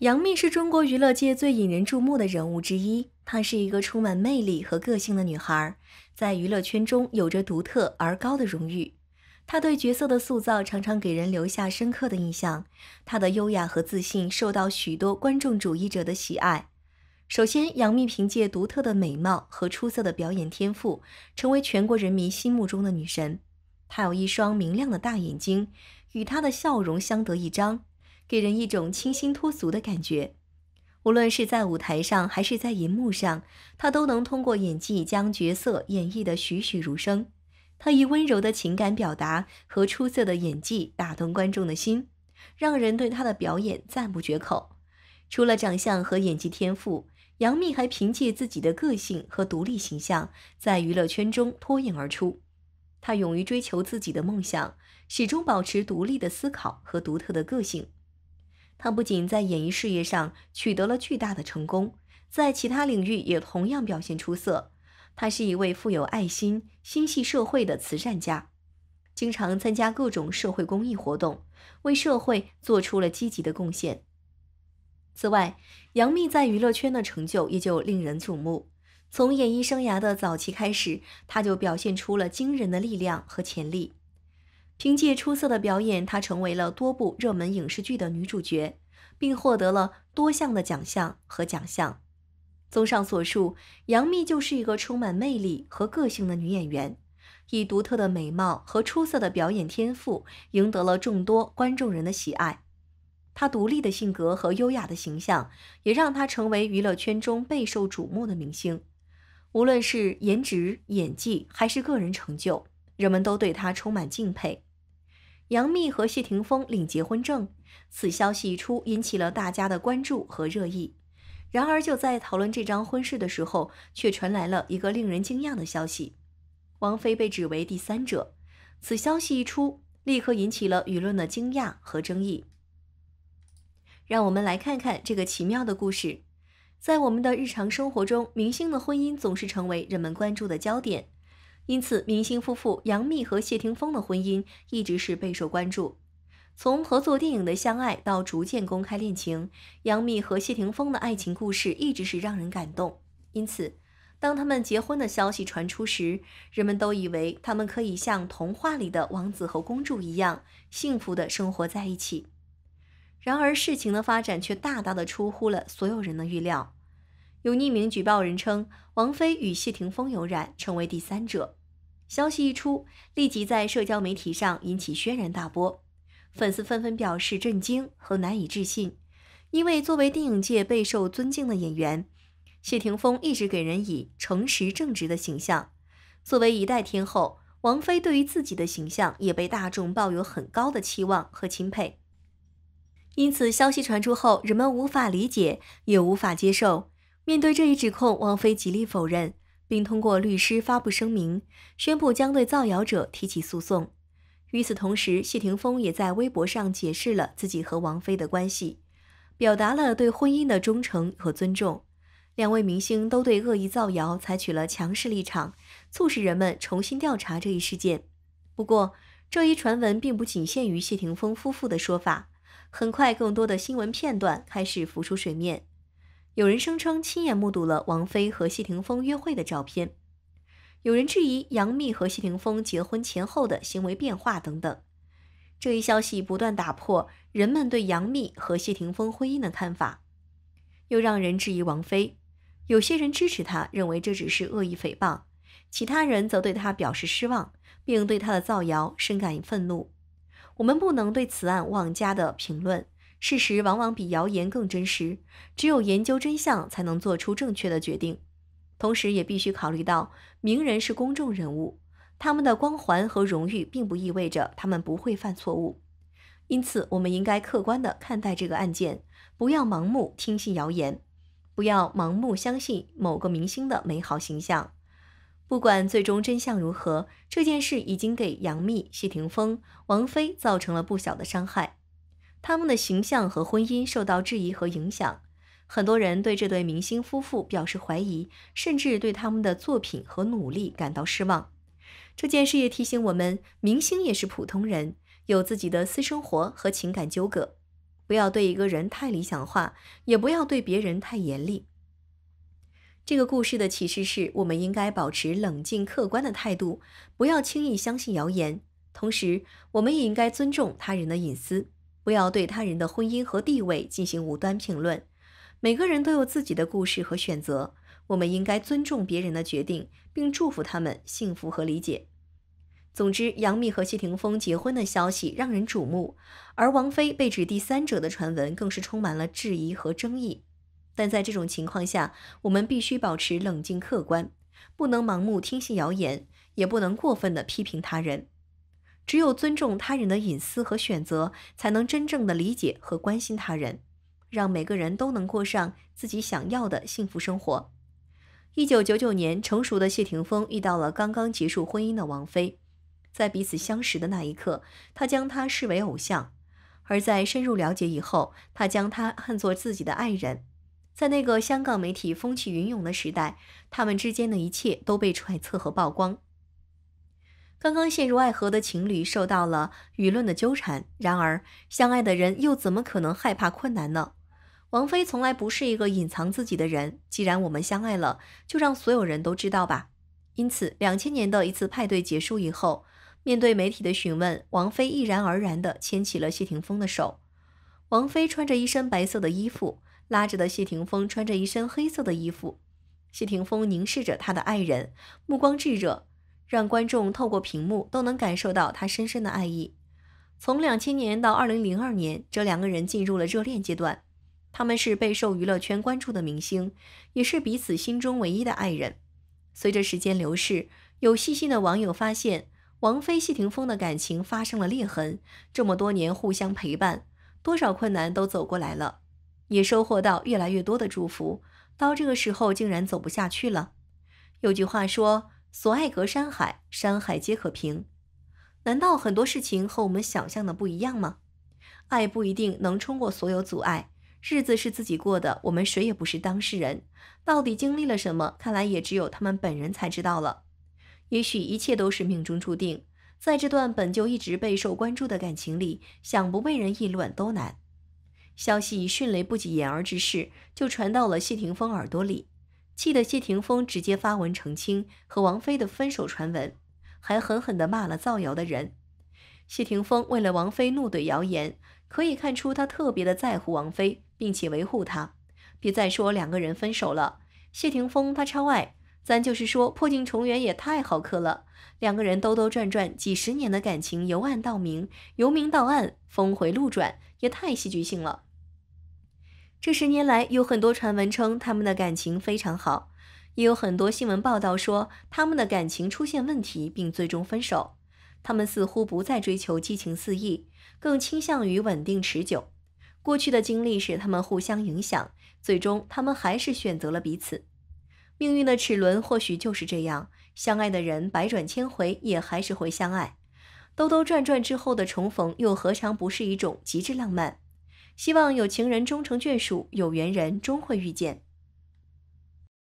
杨幂是中国娱乐界最引人注目的人物之一。她是一个充满魅力和个性的女孩，在娱乐圈中有着独特而高的荣誉。她对角色的塑造常常给人留下深刻的印象。她的优雅和自信受到许多观众主义者的喜爱。首先，杨幂凭借独特的美貌和出色的表演天赋，成为全国人民心目中的女神。她有一双明亮的大眼睛，与她的笑容相得益彰。给人一种清新脱俗的感觉。无论是在舞台上还是在银幕上，他都能通过演技将角色演绎得栩栩如生。他以温柔的情感表达和出色的演技打动观众的心，让人对他的表演赞不绝口。除了长相和演技天赋，杨幂还凭借自己的个性和独立形象在娱乐圈中脱颖而出。她勇于追求自己的梦想，始终保持独立的思考和独特的个性。他不仅在演艺事业上取得了巨大的成功，在其他领域也同样表现出色。他是一位富有爱心、心系社会的慈善家，经常参加各种社会公益活动，为社会做出了积极的贡献。此外，杨幂在娱乐圈的成就依旧令人瞩目。从演艺生涯的早期开始，她就表现出了惊人的力量和潜力。凭借出色的表演，她成为了多部热门影视剧的女主角，并获得了多项的奖项和奖项。综上所述，杨幂就是一个充满魅力和个性的女演员，以独特的美貌和出色的表演天赋赢得了众多观众人的喜爱。她独立的性格和优雅的形象也让她成为娱乐圈中备受瞩目的明星。无论是颜值、演技还是个人成就，人们都对她充满敬佩。杨幂和谢霆锋领结婚证，此消息一出引起了大家的关注和热议。然而，就在讨论这张婚事的时候，却传来了一个令人惊讶的消息：王菲被指为第三者。此消息一出，立刻引起了舆论的惊讶和争议。让我们来看看这个奇妙的故事。在我们的日常生活中，明星的婚姻总是成为人们关注的焦点。因此，明星夫妇杨幂和谢霆锋的婚姻一直是备受关注。从合作电影的相爱到逐渐公开恋情，杨幂和谢霆锋的爱情故事一直是让人感动。因此，当他们结婚的消息传出时，人们都以为他们可以像童话里的王子和公主一样幸福的生活在一起。然而，事情的发展却大大的出乎了所有人的预料。有匿名举报人称，王菲与谢霆锋有染，成为第三者。消息一出，立即在社交媒体上引起轩然大波，粉丝纷纷表示震惊和难以置信。因为作为电影界备受尊敬的演员，谢霆锋一直给人以诚实正直的形象。作为一代天后，王菲对于自己的形象也被大众抱有很高的期望和钦佩。因此，消息传出后，人们无法理解，也无法接受。面对这一指控，王菲极力否认。并通过律师发布声明，宣布将对造谣者提起诉讼。与此同时，谢霆锋也在微博上解释了自己和王菲的关系，表达了对婚姻的忠诚和尊重。两位明星都对恶意造谣采取了强势立场，促使人们重新调查这一事件。不过，这一传闻并不仅限于谢霆锋夫妇的说法，很快更多的新闻片段开始浮出水面。有人声称亲眼目睹了王菲和谢霆锋约会的照片，有人质疑杨幂和谢霆锋结婚前后的行为变化等等。这一消息不断打破人们对杨幂和谢霆锋婚姻的看法，又让人质疑王菲。有些人支持她，认为这只是恶意诽谤；其他人则对她表示失望，并对她的造谣深感愤怒。我们不能对此案妄加的评论。事实往往比谣言更真实，只有研究真相才能做出正确的决定。同时，也必须考虑到名人是公众人物，他们的光环和荣誉并不意味着他们不会犯错误。因此，我们应该客观地看待这个案件，不要盲目听信谣言，不要盲目相信某个明星的美好形象。不管最终真相如何，这件事已经给杨幂、谢霆锋、王菲造成了不小的伤害。他们的形象和婚姻受到质疑和影响，很多人对这对明星夫妇表示怀疑，甚至对他们的作品和努力感到失望。这件事也提醒我们，明星也是普通人，有自己的私生活和情感纠葛，不要对一个人太理想化，也不要对别人太严厉。这个故事的启示是我们应该保持冷静客观的态度，不要轻易相信谣言，同时我们也应该尊重他人的隐私。不要对他人的婚姻和地位进行无端评论。每个人都有自己的故事和选择，我们应该尊重别人的决定，并祝福他们幸福和理解。总之，杨幂和谢霆锋结婚的消息让人瞩目，而王菲被指第三者的传闻更是充满了质疑和争议。但在这种情况下，我们必须保持冷静客观，不能盲目听信谣言，也不能过分的批评他人。只有尊重他人的隐私和选择，才能真正的理解和关心他人，让每个人都能过上自己想要的幸福生活。一九九九年，成熟的谢霆锋遇到了刚刚结束婚姻的王菲，在彼此相识的那一刻，他将她视为偶像，而在深入了解以后，他将她看作自己的爱人。在那个香港媒体风起云涌的时代，他们之间的一切都被揣测和曝光。刚刚陷入爱河的情侣受到了舆论的纠缠，然而相爱的人又怎么可能害怕困难呢？王菲从来不是一个隐藏自己的人，既然我们相爱了，就让所有人都知道吧。因此，两千年的一次派对结束以后，面对媒体的询问，王菲毅然而然地牵起了谢霆锋的手。王菲穿着一身白色的衣服，拉着的谢霆锋穿着一身黑色的衣服。谢霆锋凝视着他的爱人，目光炙热。让观众透过屏幕都能感受到他深深的爱意。从两千年到二零零二年，这两个人进入了热恋阶段。他们是备受娱乐圈关注的明星，也是彼此心中唯一的爱人。随着时间流逝，有细心的网友发现，王菲、谢霆锋的感情发生了裂痕。这么多年互相陪伴，多少困难都走过来了，也收获到越来越多的祝福。到这个时候，竟然走不下去了。有句话说。所爱隔山海，山海皆可平。难道很多事情和我们想象的不一样吗？爱不一定能冲过所有阻碍。日子是自己过的，我们谁也不是当事人。到底经历了什么？看来也只有他们本人才知道了。也许一切都是命中注定。在这段本就一直备受关注的感情里，想不被人议论都难。消息以迅雷不及掩耳之势就传到了谢霆锋耳朵里。气得谢霆锋直接发文澄清和王菲的分手传闻，还狠狠地骂了造谣的人。谢霆锋为了王菲怒怼谣言，可以看出他特别的在乎王菲，并且维护她。别再说两个人分手了，谢霆锋他超爱。咱就是说，破镜重圆也太好磕了。两个人兜兜转转几十年的感情，由暗到明，由明到暗，峰回路转，也太戏剧性了。这十年来，有很多传闻称他们的感情非常好，也有很多新闻报道说他们的感情出现问题，并最终分手。他们似乎不再追求激情四溢，更倾向于稳定持久。过去的经历使他们互相影响，最终他们还是选择了彼此。命运的齿轮或许就是这样，相爱的人百转千回，也还是会相爱。兜兜转转之后的重逢，又何尝不是一种极致浪漫？希望有情人终成眷属，有缘人终会遇见。